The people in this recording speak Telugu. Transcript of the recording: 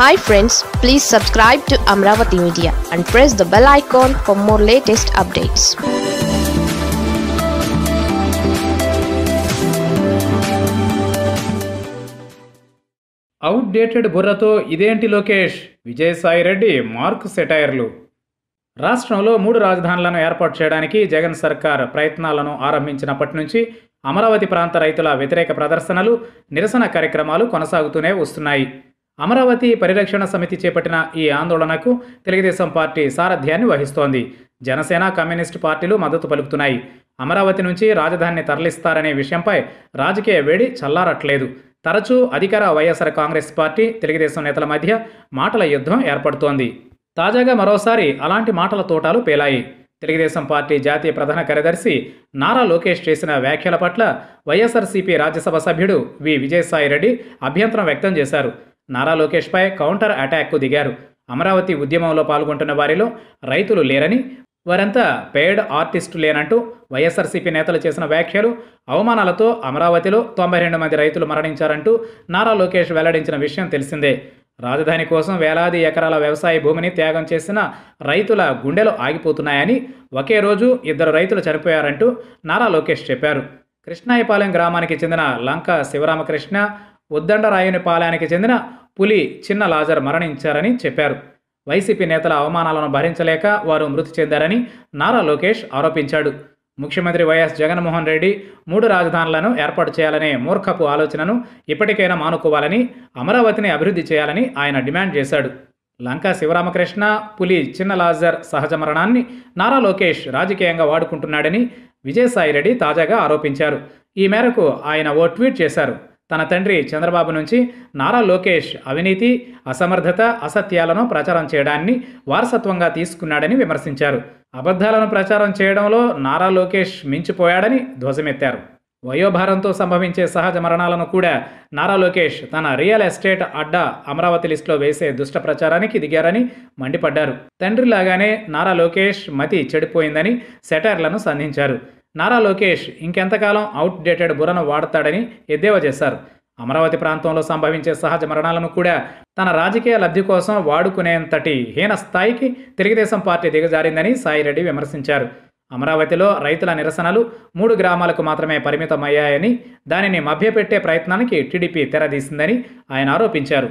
hi friends please subscribe to Amaravati media and press the bell icon for more latest updates outdated బుర్రతో ఇదేంటి లోకేష్ విజయసాయిరెడ్డి మార్క్ సెటైర్లు రాష్ట్రంలో మూడు రాజధానులను ఏర్పాటు చేయడానికి జగన్ సర్కార్ ప్రయత్నాలను ఆరంభించినప్పటి నుంచి అమరావతి ప్రాంత రైతుల వ్యతిరేక ప్రదర్శనలు నిరసన కార్యక్రమాలు కొనసాగుతూనే వస్తున్నాయి అమరావతి పరిరక్షణ సమితి చేపట్టిన ఈ ఆందోళనకు తెలుగుదేశం పార్టీ సారథ్యాన్ని వహిస్తోంది జనసేన కమ్యూనిస్టు పార్టీలు మద్దతు పలుకుతున్నాయి అమరావతి నుంచి రాజధానిని తరలిస్తారనే విషయంపై రాజకీయ వేడి చల్లారట్లేదు తరచూ అధికార వైఎస్ఆర్ కాంగ్రెస్ పార్టీ తెలుగుదేశం నేతల మధ్య మాటల యుద్ధం ఏర్పడుతోంది తాజాగా మరోసారి అలాంటి మాటల తోటాలు పేలాయి తెలుగుదేశం పార్టీ జాతీయ ప్రధాన కార్యదర్శి నారా లోకేష్ చేసిన వ్యాఖ్యల పట్ల వైఎస్ఆర్సీపీ రాజ్యసభ సభ్యుడు వి విజయసాయిరెడ్డి అభ్యంతరం వ్యక్తం చేశారు నారా లోకేష్పై కౌంటర్ అటాక్కు దిగారు అమరావతి ఉద్యమంలో పాల్గొంటున్న వారిలో రైతులు లేరని వారంతా పేడ్ లేనంటూ వైఎస్ఆర్సీపీ నేతలు చేసిన వ్యాఖ్యలు అవమానాలతో అమరావతిలో తొంభై రెండు మంది రైతులు మరణించారంటూ నారా లోకేష్ వెల్లడించిన విషయం తెలిసిందే రాజధాని కోసం వేలాది ఎకరాల వ్యవసాయ భూమిని త్యాగం చేసిన రైతుల గుండెలు ఆగిపోతున్నాయని ఒకే రోజు ఇద్దరు రైతులు చనిపోయారంటూ నారా లోకేష్ చెప్పారు కృష్ణాయపాలెం గ్రామానికి చెందిన లంక శివరామకృష్ణ ఉద్దండరాయుని పాలయానికి చెందిన పులి చిన్న లాజర్ మరణించారని చెప్పారు వైసీపీ నేతల అవమానాలను భరించలేక వారు మృతి చెందారని నారా లోకేష్ ఆరోపించాడు ముఖ్యమంత్రి వైఎస్ జగన్మోహన్ రెడ్డి మూడు రాజధానులను ఏర్పాటు చేయాలనే మూర్ఖపు ఆలోచనను ఇప్పటికైనా మానుకోవాలని అమరావతిని అభివృద్ధి చేయాలని ఆయన డిమాండ్ చేశాడు లంకా శివరామకృష్ణ పులి చిన్న లాజర్ సహజ మరణాన్ని నారా లోకేష్ రాజకీయంగా వాడుకుంటున్నాడని విజయసాయిరెడ్డి తాజాగా ఆరోపించారు ఈ మేరకు ఆయన ఓ ట్వీట్ చేశారు తన తండ్రి చంద్రబాబు నుంచి నారా లోకేష్ అవినీతి అసమర్థత అసత్యాలను ప్రచారం చేయడాన్ని వారసత్వంగా తీసుకున్నాడని విమర్శించారు అబద్ధాలను ప్రచారం చేయడంలో నారా లోకేష్ మించిపోయాడని ధ్వజమెత్తారు వయోభారంతో సంభవించే సహజ మరణాలను కూడా నారా లోకేష్ తన రియల్ ఎస్టేట్ అడ్డా అమరావతి లిస్టులో వేసే దుష్ట ప్రచారానికి దిగారని మండిపడ్డారు తండ్రిలాగానే నారా లోకేష్ మతి చెడిపోయిందని సెటైర్లను సంధించారు నారా లోకేష్ ఇంకెంతకాలం అవుట్ డేటెడ్ బురను వాడతాడని ఎద్దేవా చేశారు అమరావతి ప్రాంతంలో సంభవించే సహజ మరణాలను కూడా తన రాజకీయ లబ్ధి కోసం వాడుకునేంతటి హీన స్థాయికి తెలుగుదేశం పార్టీ దిగజారిందని సాయిరెడ్డి విమర్శించారు అమరావతిలో రైతుల నిరసనలు మూడు గ్రామాలకు మాత్రమే పరిమితమయ్యాయని దానిని మభ్యపెట్టే ప్రయత్నానికి టీడీపీ తెరదీసిందని ఆయన ఆరోపించారు